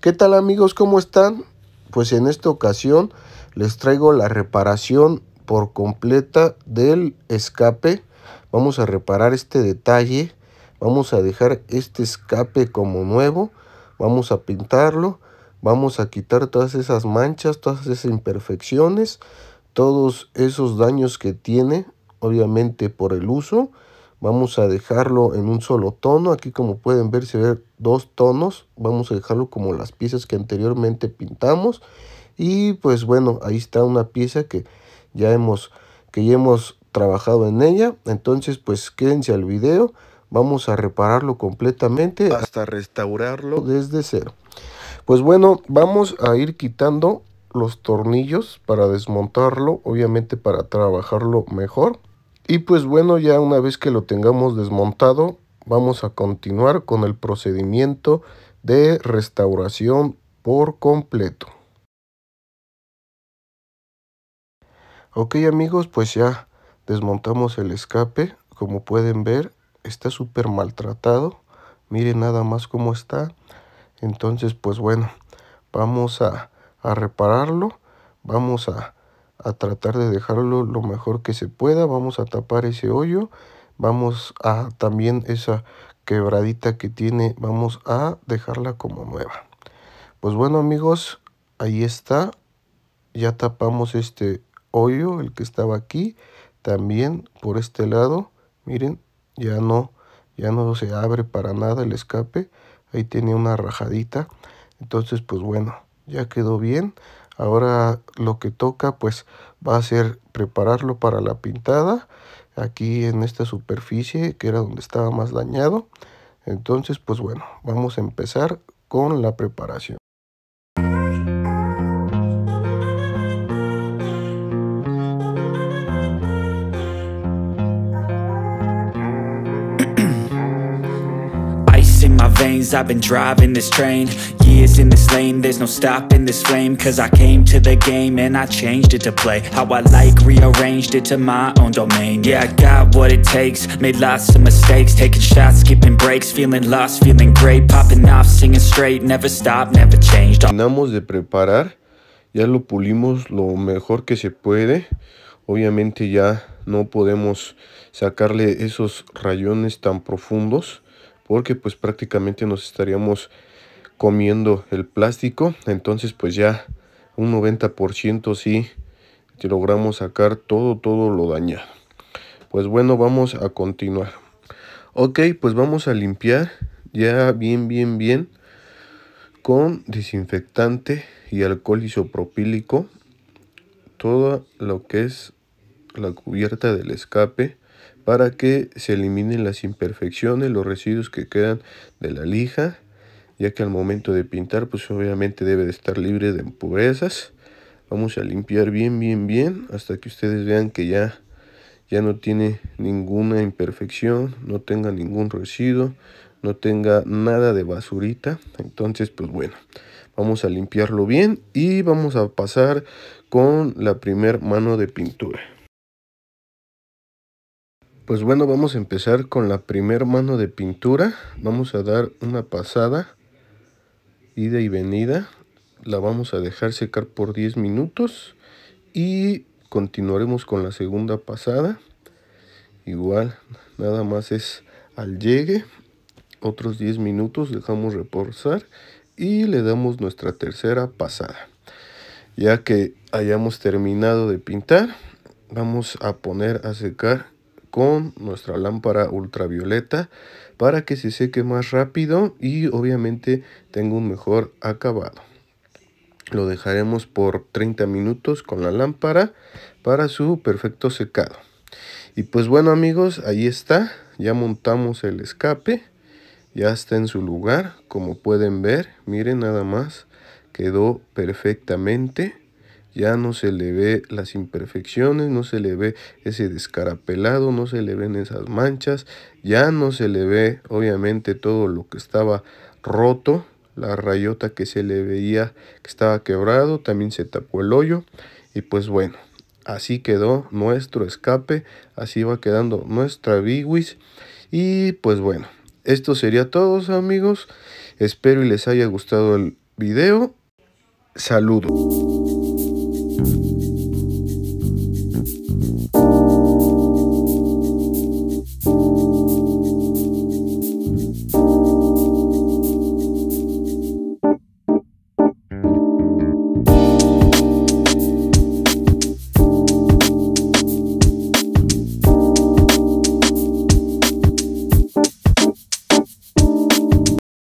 ¿Qué tal amigos? ¿Cómo están? Pues en esta ocasión les traigo la reparación por completa del escape. Vamos a reparar este detalle. Vamos a dejar este escape como nuevo. Vamos a pintarlo. Vamos a quitar todas esas manchas, todas esas imperfecciones, todos esos daños que tiene, obviamente por el uso. Vamos a dejarlo en un solo tono. Aquí como pueden ver se ven dos tonos. Vamos a dejarlo como las piezas que anteriormente pintamos. Y pues bueno, ahí está una pieza que ya hemos, que ya hemos trabajado en ella. Entonces pues quédense al video. Vamos a repararlo completamente hasta restaurarlo desde cero. Pues bueno, vamos a ir quitando los tornillos para desmontarlo, obviamente para trabajarlo mejor. Y pues bueno, ya una vez que lo tengamos desmontado, vamos a continuar con el procedimiento de restauración por completo. Ok amigos, pues ya desmontamos el escape. Como pueden ver, está súper maltratado. Miren nada más cómo está. Entonces, pues bueno, vamos a, a repararlo. Vamos a, a tratar de dejarlo lo mejor que se pueda. Vamos a tapar ese hoyo. Vamos a también esa quebradita que tiene. Vamos a dejarla como nueva. Pues bueno amigos, ahí está. Ya tapamos este hoyo, el que estaba aquí. También por este lado, miren, ya no, ya no se abre para nada el escape. Ahí tiene una rajadita. Entonces, pues bueno, ya quedó bien. Ahora lo que toca pues va a ser prepararlo para la pintada aquí en esta superficie que era donde estaba más dañado. Entonces pues bueno, vamos a empezar con la preparación. I've been driving this train Years in this lane, there's no stopping this flame Cause I came to the game and I changed it to play How I like, rearranged it to my own domain Yeah, I got what it takes, made lots of mistakes Taking shots, skipping breaks, feeling lost, feeling great Popping off, singing straight, never stop, never changed Terminamos de preparar, ya lo pulimos lo mejor que se puede Obviamente ya no podemos sacarle esos rayones tan profundos porque pues prácticamente nos estaríamos comiendo el plástico. Entonces pues ya un 90% si sí, logramos sacar todo, todo lo dañado. Pues bueno, vamos a continuar. Ok, pues vamos a limpiar ya bien, bien, bien con desinfectante y alcohol isopropílico todo lo que es la cubierta del escape para que se eliminen las imperfecciones, los residuos que quedan de la lija, ya que al momento de pintar pues obviamente debe de estar libre de impurezas. Vamos a limpiar bien, bien, bien hasta que ustedes vean que ya, ya no tiene ninguna imperfección, no tenga ningún residuo, no tenga nada de basurita. Entonces pues bueno, vamos a limpiarlo bien y vamos a pasar con la primer mano de pintura. Pues bueno, vamos a empezar con la primer mano de pintura. Vamos a dar una pasada, ida y venida. La vamos a dejar secar por 10 minutos y continuaremos con la segunda pasada. Igual, nada más es al llegue. Otros 10 minutos, dejamos reposar y le damos nuestra tercera pasada. Ya que hayamos terminado de pintar, vamos a poner a secar con nuestra lámpara ultravioleta para que se seque más rápido y obviamente tenga un mejor acabado. Lo dejaremos por 30 minutos con la lámpara para su perfecto secado. Y pues bueno amigos, ahí está, ya montamos el escape, ya está en su lugar, como pueden ver, miren nada más, quedó perfectamente ya no se le ve las imperfecciones, no se le ve ese descarapelado, no se le ven esas manchas, ya no se le ve obviamente todo lo que estaba roto, la rayota que se le veía que estaba quebrado, también se tapó el hoyo y pues bueno, así quedó nuestro escape, así va quedando nuestra Biwis y pues bueno, esto sería todo amigos, espero y les haya gustado el video, saludos.